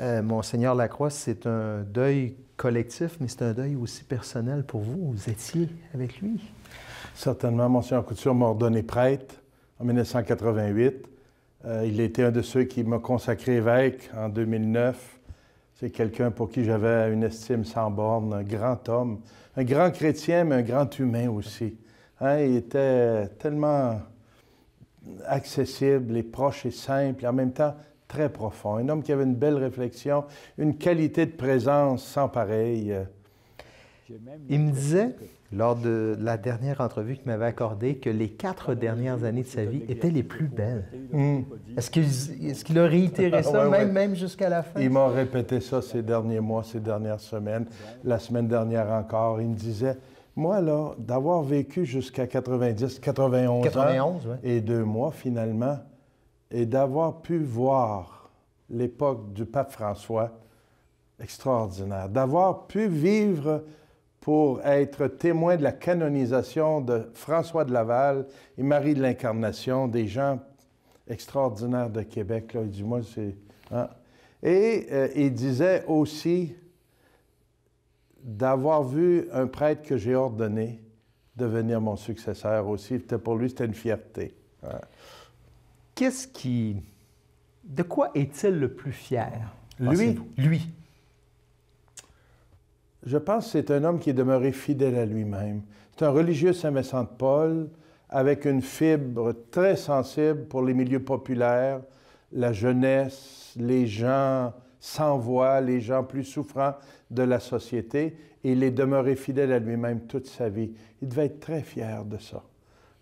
Euh, Monseigneur Lacroix, c'est un deuil collectif, mais c'est un deuil aussi personnel pour vous. Vous étiez avec lui. Certainement, Monseigneur Couture m'a ordonné prêtre en 1988. Euh, il était un de ceux qui m'a consacré évêque en 2009. C'est quelqu'un pour qui j'avais une estime sans borne, un grand homme, un grand chrétien, mais un grand humain aussi. Hein, il était tellement accessible et proche et simple, et en même temps très profond, un homme qui avait une belle réflexion, une qualité de présence sans pareille. Il me disait, lors de la dernière entrevue qu'il m'avait accordée, que les quatre dernières années de sa vie étaient les plus belles. Hmm. Est-ce qu'il a réitéré ça, même, jusqu'à la fin? Il m'a répété ça ces derniers mois, ces dernières semaines, la semaine dernière encore. Il me disait, moi, là, d'avoir vécu jusqu'à 90, 91, ans et deux mois, finalement, et d'avoir pu voir l'époque du pape François, extraordinaire. D'avoir pu vivre pour être témoin de la canonisation de François de Laval et Marie de l'Incarnation, des gens extraordinaires de Québec. Hein. Et euh, il disait aussi d'avoir vu un prêtre que j'ai ordonné devenir mon successeur aussi. Pour lui, c'était une fierté. Hein. Qu'est-ce qui. De quoi est-il le plus fier? Lui. Lui. Je pense que c'est un homme qui est demeuré fidèle à lui-même. C'est un religieux saint Vincent de Paul avec une fibre très sensible pour les milieux populaires, la jeunesse, les gens sans voix, les gens plus souffrants de la société, et il est demeuré fidèle à lui-même toute sa vie. Il devait être très fier de ça.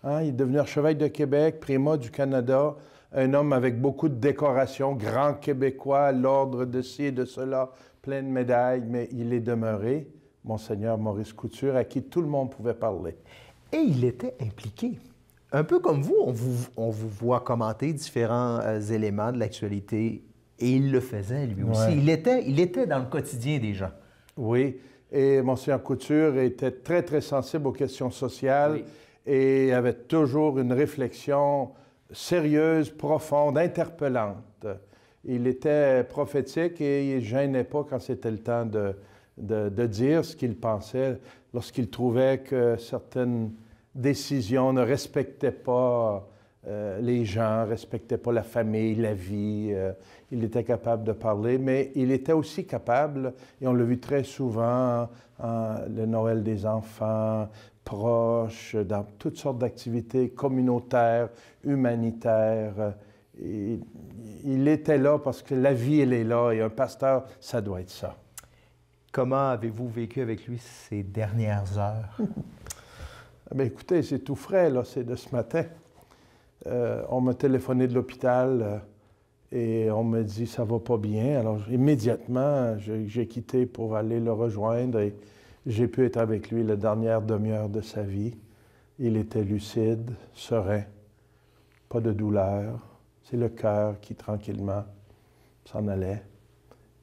Hein, il est devenu archevêque de Québec, Prima du Canada, un homme avec beaucoup de décorations, grand québécois, l'ordre de ci et de cela, plein de médailles, mais il est demeuré Monseigneur Maurice Couture, à qui tout le monde pouvait parler. Et il était impliqué. Un peu comme vous, on vous, voit commenter différents euh, éléments de l'actualité, et il le faisait lui aussi. Il était, il était dans le quotidien des gens. Oui, et Monseigneur Couture était très, très sensible aux questions sociales. Oui et avait toujours une réflexion sérieuse, profonde, interpellante. Il était prophétique et il ne gênait pas quand c'était le temps de, de, dire ce qu'il pensait lorsqu'il trouvait que certaines décisions ne respectaient pas euh, les gens, ne respectaient pas la famille, la vie. Euh, il était capable de parler, mais il était aussi capable, et on l'a vu très souvent, hein, le Noël des enfants, proches, dans toutes sortes d'activités communautaires, humanitaires. Et il était là parce que la vie, elle est là, et un pasteur, ça doit être ça. Comment avez-vous vécu avec lui ces dernières heures? Ben, écoutez, c'est tout frais, là, c'est de ce matin. Euh, on m'a téléphoné de l'hôpital euh, et on me dit ça va pas bien. Alors immédiatement, j'ai quitté pour aller le rejoindre et j'ai pu être avec lui la dernière demi-heure de sa vie. Il était lucide, serein, pas de douleur. C'est le cœur qui tranquillement s'en allait.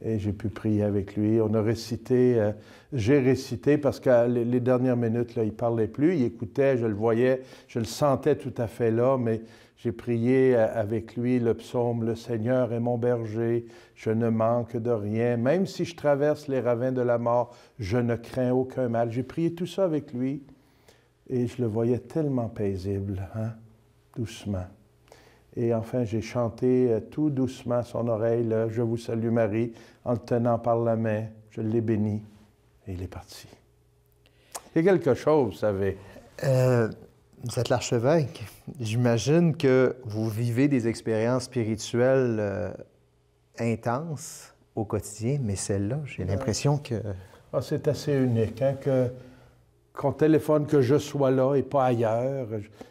Et j'ai pu prier avec lui. On a récité, euh, j'ai récité parce que les, dernières minutes, il ne parlait plus, il écoutait, je le voyais, je le sentais tout à fait là, mais j'ai prié euh, avec lui le psaume Le Seigneur est mon berger, je ne manque de rien, même si je traverse les ravins de la mort, je ne crains aucun mal. J'ai prié tout ça avec lui et je le voyais tellement paisible, hein, doucement. Et enfin, j'ai chanté euh, tout doucement à son oreille Je vous salue Marie, en le tenant par la main, je l'ai béni et il est parti. Il y a quelque chose, vous savez. Euh, vous êtes l'archevêque. J'imagine que vous vivez des expériences spirituelles euh, intenses au quotidien, mais celle-là, j'ai l'impression que... Ah, c'est assez unique, hein, qu'on téléphone que je sois là et pas ailleurs.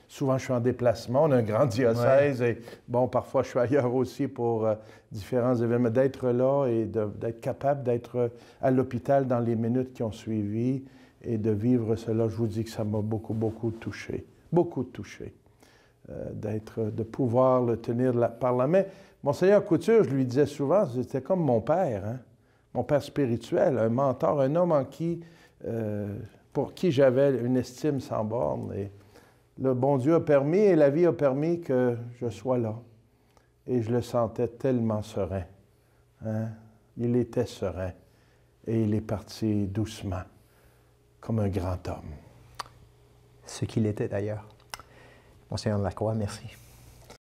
souvent, je suis en déplacement. On a un grand diocèse et, bon, parfois, je suis ailleurs aussi pour euh, différents événements. D'être là et d'être capable d'être à l'hôpital dans les minutes qui ont suivi et de vivre cela, je vous dis que ça m'a beaucoup, beaucoup touché beaucoup touché euh, d'être, de pouvoir le tenir par la main. Monseigneur Couture, je lui disais souvent, c'était comme mon père, hein, mon père spirituel, un mentor, un homme en qui, euh, pour qui j'avais une estime sans borne. Et le bon Dieu a permis et la vie a permis que je sois là. Et je le sentais tellement serein. Hein. Il était serein et il est parti doucement, comme un grand homme ce qu'il était d'ailleurs. Monseigneur de la Croix, merci.